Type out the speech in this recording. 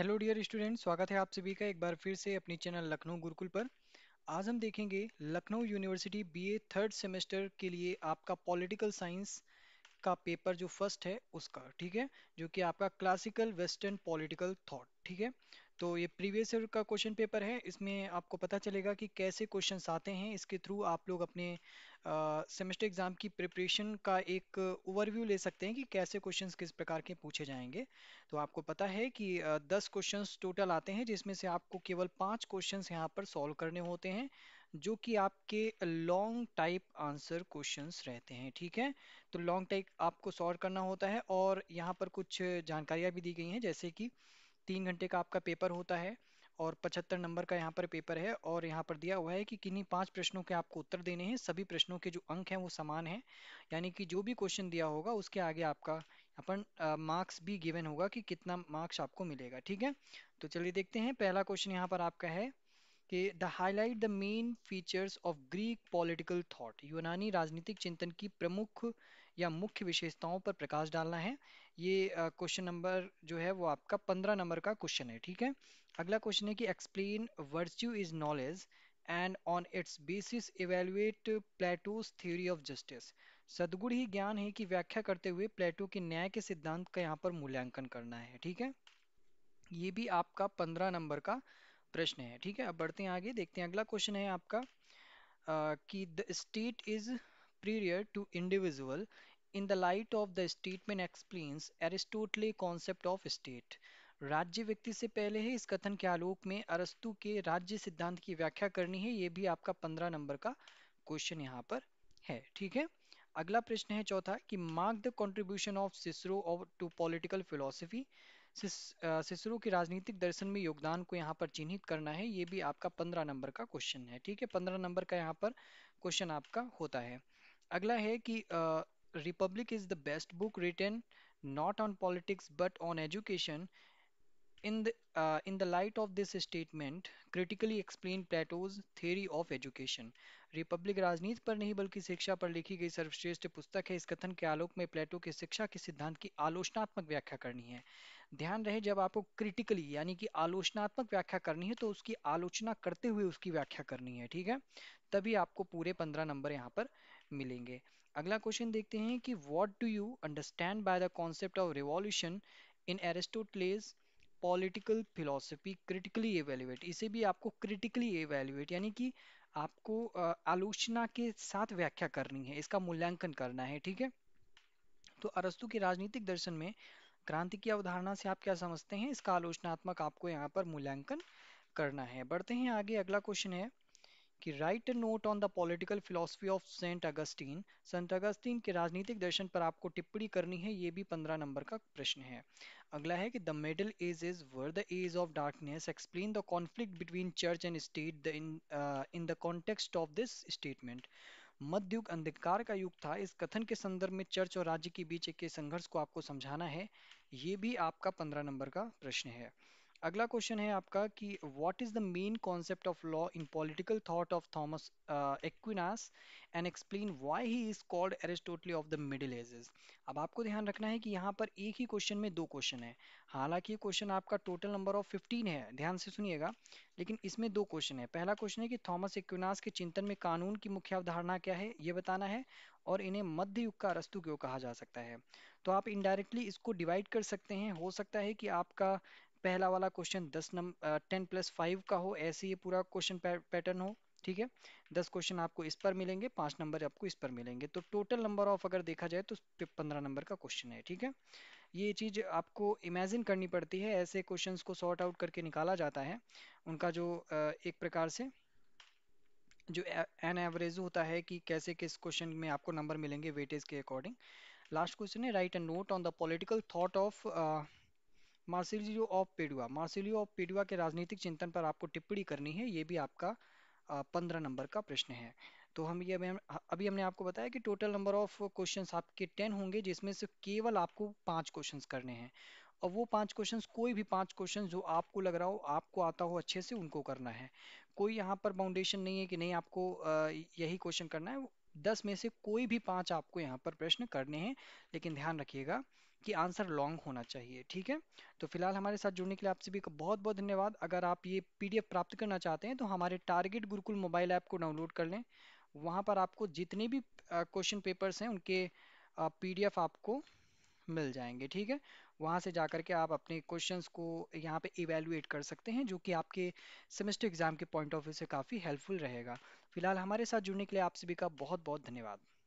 hello dear student स्वागत है आप सभी का एक बार फिर से अपने चैनल लखनऊ गुरुकुल पर आज हम देखेंगे Lucknow university BA third semester के लिए आपका पॉलिटिकल साइंस का पेपर जो फर्स्ट है उसका ठीक है जो कि आपका क्लासिकल वेस्टर्न पॉलिटिकल थॉट ठीक है तो ये प्रीवियस ईयर का क्वेश्चन पेपर है इसमें आपको पता चलेगा कि कैसे क्वेश्चंस आते हैं इसके थ्रू आप लोग अपने सेमेस्टर एग्ज़ाम की प्रिपरेशन का एक ओवरव्यू ले सकते हैं कि कैसे क्वेश्चंस किस प्रकार के पूछे जाएंगे तो आपको पता है कि दस क्वेश्चंस टोटल आते हैं जिसमें से आपको केवल पाँच क्वेश्चंस यहाँ पर सॉल्व करने होते हैं जो कि आपके लॉन्ग टाइप आंसर क्वेश्चंस रहते हैं ठीक है तो लॉन्ग टाइप आपको सॉल्व करना होता है और यहाँ पर कुछ जानकारियाँ भी दी गई हैं जैसे कि तीन घंटे का आपका पेपर होता है और पचहत्तर नंबर का यहाँ पर पेपर है और यहाँ पर दिया हुआ है कि किन्हीं पांच प्रश्नों के आपको उत्तर देने हैं सभी प्रश्नों के जो अंक हैं वो समान हैं यानी कि जो भी क्वेश्चन दिया होगा उसके आगे आपका अपन मार्क्स भी गिवन होगा कि कितना मार्क्स आपको मिलेगा ठीक है तो चलिए देखते हैं पहला क्वेश्चन यहाँ पर आपका है कि the highlight the main features of Greek political thought यूनानी राजनीतिक चिंतन की प्रमुख या मुख्य विशेषताओं पर प्रकाश डालना है ये क्वेश्चन नंबर जो है वो आपका पंद्रह नंबर का क्वेश्चन है ठीक है अगला क्वेश्चन है कि explain virtue is knowledge and on its basis evaluate Plato's theory of justice सदगुण ही ज्ञान है कि व्याख्या करते हुए प्लेटो के न्याय के सिद्धांत का यहाँ पर मूल्यांकन करना है ठीक है ये भी आपका पंद्रह नंबर का प्रश्न है ठीक है अब बढ़ते हैं आगे देखते हैं अगला क्वेश्चन है आपका आ, कि the state is superior to individual in the light of the statement explains aristotle concept of state राज्य व्यक्ति से पहले ही इस कथन के आलोक में अरस्तु के राज्य सिद्धांत की व्याख्या करनी है ये भी आपका पंद्रह नंबर का क्वेश्चन यहाँ पर है ठीक है अगला प्रश्न है चौथा कि mark the contribution of Cicero to political philosophy Cicero के राजनीतिक दर्शन में योगदान को यहाँ पर चिन्हित करना है ये भी आपका पंद्रह नंबर का क्वेश्चन है ठीक है पंद्रह नंबर का यहाँ पर क्वेश्चन आपका होता है अगला है कि republic is the best book written not on politics but on education in the in the light of this statement critically explain Plato's theory of education republic राजनीति पर नहीं बल्कि शिक्षा पर लिखी गई सर्वश्रेष्ठ पुस्तक है इस कथन के आलोक में प्लेटो के शिक्षा के सिद्धांत की आलोचनात्मक व्याख्या करनी है ध्यान रहे जब आपको क्रिटिकली यानी कि आलोचनात्मक व्याख्या करनी है तो उसकी आलोचना करते हुए उसकी व्याख्या करनी है ठीक है तभी आपको पूरे पंद्रह नंबर यहाँ पर मिलेंगे अगला क्वेश्चन देखते हैं कि what do you understand by the concept of revolution in Aristotle's political philosophy critically evaluate इसे भी आपको क्रिटिकली एवेल्युएट यानी कि आपको आलोचना के साथ व्याख्या करनी है इसका मूल्यांकन करना है ठीक है तो अरस्तु के राजनीतिक दर्शन में क्रांति की अवधारणा से आप क्या समझते हैं इसका आलोचनात्मक आपको यहाँ पर मूल्यांकन करना है बढ़ते हैं आगे अगला क्वेश्चन है कि write note on the political philosophy of saint Augustine संत अगस्तीन के राजनीतिक दर्शन पर आपको टिप्पणी करनी है ये भी पंद्रह नंबर का प्रश्न है अगला है कि the middle age is were the age of darkness explain the conflict between church and state the in the context of this statement मध्ययुग अंधकार का युग था इस कथन के संदर्भ में चर्च और राज्य के बीच एक संघर्ष को आपको समझाना है ये भी आपका पंद्रह नंबर का प्रश्न है अगला क्वेश्चन है आपका कि what is the main concept of law in political thought of Thomas Aquinas and explain why he is called Aristotle of the middle ages अब आपको ध्यान रखना है कि यहाँ पर एक ही क्वेश्चन में दो क्वेश्चन है हालांकि क्वेश्चन आपका टोटल नंबर ऑफ फिफ्टीन है ध्यान से सुनिएगा लेकिन इसमें दो क्वेश्चन है पहला क्वेश्चन है कि थॉमस एक्विनास के चिंतन में कानून की मुख्य अवधारणा क्या है ये बताना है और इन्हें मध्य युग का अरस्तु क्यों कहा जा सकता है तो आप इनडायरेक्टली इसको डिवाइड कर सकते हैं हो सकता है कि आपका पहला वाला क्वेश्चन दस नंबर टेन प्लस फाइव का हो ऐसे ये पूरा क्वेश्चन पैटर्न हो ठीक है दस क्वेश्चन आपको इस पर मिलेंगे पांच नंबर आपको इस पर मिलेंगे तो टोटल नंबर ऑफ अगर देखा जाए तो पंद्रह नंबर का क्वेश्चन है ठीक है ये चीज आपको इमेजिन करनी पड़ती है ऐसे क्वेश्चन को सॉर्ट आउट करके निकाला जाता है उनका जो एक प्रकार से जो एन एवरेज होता है कि कैसे किस क्वेश्चन में आपको नंबर मिलेंगे वेटेज के अकॉर्डिंग लास्ट क्वेश्चन है write and note on the political thought of Marsilio of Padua Marsilio of Padua के राजनीतिक चिंतन पर आपको टिप्पणी करनी है ये भी आपका पंद्रह नंबर का प्रश्न है तो हम ये अभी अभी हमने आपको बताया कि टोटल नंबर ऑफ क्वेश्चन आपके टेन होंगे जिसमें से केवल आपको पांच क्वेश्चन करने हैं और वो पांच क्वेश्चन कोई भी पांच क्वेश्चन जो आपको लग रहा हो आपको आता हो अच्छे से उनको करना है कोई यहाँ पर बाउंडेशन नहीं है कि नहीं आपको यही क्वेश्चन करना है दस में से कोई भी पांच आपको यहाँ पर प्रश्न करने हैं लेकिन ध्यान रखिएगा कि आंसर लॉन्ग होना चाहिए ठीक है तो फिलहाल हमारे साथ जुड़ने के लिए आप सभी का बहुत बहुत धन्यवाद अगर आप ये पीडीएफ प्राप्त करना चाहते हैं तो हमारे टारगेट गुरुकुल मोबाइल ऐप को डाउनलोड कर लें वहाँ पर आपको जितने भी क्वेश्चन पेपर्स हैं उनके पीडीएफ आपको मिल जाएंगे ठीक है वहाँ से जा के आप अपने क्वेश्चंस को यहाँ पे इवेल्युएट कर सकते हैं जो कि आपके सेमेस्टर एग्जाम के पॉइंट ऑफ व्यू से काफ़ी हेल्पफुल रहेगा फिलहाल हमारे साथ जुड़ने के लिए आप सभी का बहुत बहुत धन्यवाद